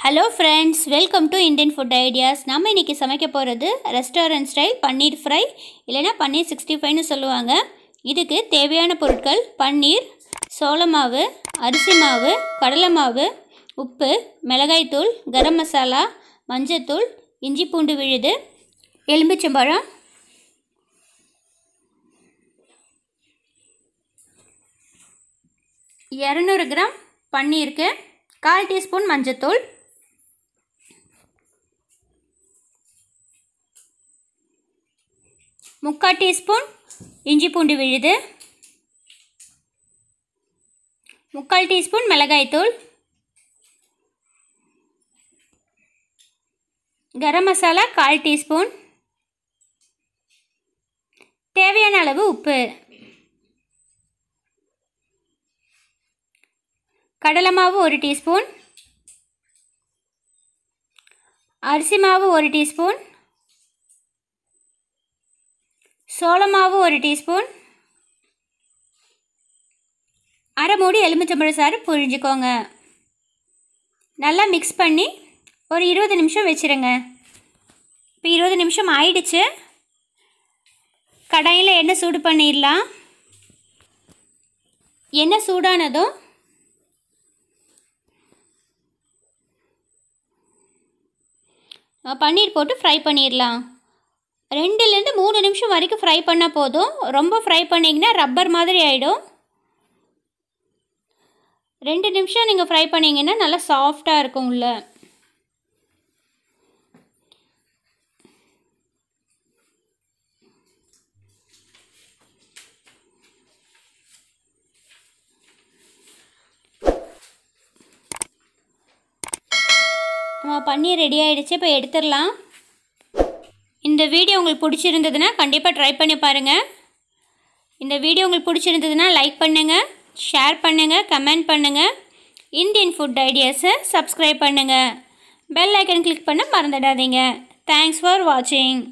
hello friends welcome to Indian food ideas நம்ம இன்றைக்கி சமைக்க போகிறது ரெஸ்டாரண்ட் ஸ்டைல் பன்னீர் ஃப்ரை இல்லைனா பன்னீர் சிக்ஸ்டி ஃபைவ்னு சொல்லுவாங்க இதுக்கு தேவையான பொருட்கள் பன்னீர் சோள மாவு அரிசி மாவு கடலை மாவு உப்பு மிளகாய்த்தூள் கரம் மசாலா மஞ்சத்தூள் இஞ்சி பூண்டு விழுது எலும்பிச்சம்பழம் இரநூறு கிராம் பன்னீருக்கு கால் டீஸ்பூன் மஞ்சத்தூள் முக்கால் டீஸ்பூன் இஞ்சி பூண்டு விழுது முக்கால் டீஸ்பூன் மிளகாய்த்தூள் கரம் மசாலா கால் டீஸ்பூன் தேவையான அளவு உப்பு கடலை மாவு ஒரு டீஸ்பூன் அரிசி மாவு ஒரு டீஸ்பூன் சோளமாவு ஒரு டீஸ்பூன் அரை மூடி எலுமிச்சம்பழ சாறு புரிஞ்சுக்கோங்க நல்லா மிக்ஸ் பண்ணி ஒரு இருபது நிமிஷம் வச்சுருங்க இப்போ இருபது நிமிஷம் ஆயிடுச்சு கடாயில் எண்ணெய் சூடு பண்ணிடலாம் எண்ணெய் சூடானதும் பன்னீர் போட்டு ஃப்ரை பண்ணிடலாம் ரெண்டுலேருந்து மூணு நிமிஷம் வரைக்கும் ஃப்ரை பண்ணால் போதும் ரொம்ப ஃப்ரை பண்ணிங்கன்னா ரப்பர் மாதிரி ஆகிடும் ரெண்டு நிமிஷம் நீங்கள் ஃப்ரை பண்ணிங்கன்னா நல்லா சாஃப்டாக இருக்கும் உள்ள நம்ம பன்னீர் ரெடி ஆகிடுச்சு இப்போ எடுத்துடலாம் இந்த வீடியோ உங்களுக்கு பிடிச்சிருந்ததுன்னா கண்டிப்பாக ட்ரை பண்ணி பாருங்கள் இந்த வீடியோ உங்களுக்கு பிடிச்சிருந்ததுன்னா லைக் பண்ணுங்கள் ஷேர் பண்ணுங்கள் கமெண்ட் பண்ணுங்கள் இந்தியன் ஃபுட் ஐடியாஸை சப்ஸ்கிரைப் பண்ணுங்கள் பெல் ஐக்கன் கிளிக் பண்ண மறந்துடாதீங்க தேங்க்ஸ் ஃபார் வாட்சிங்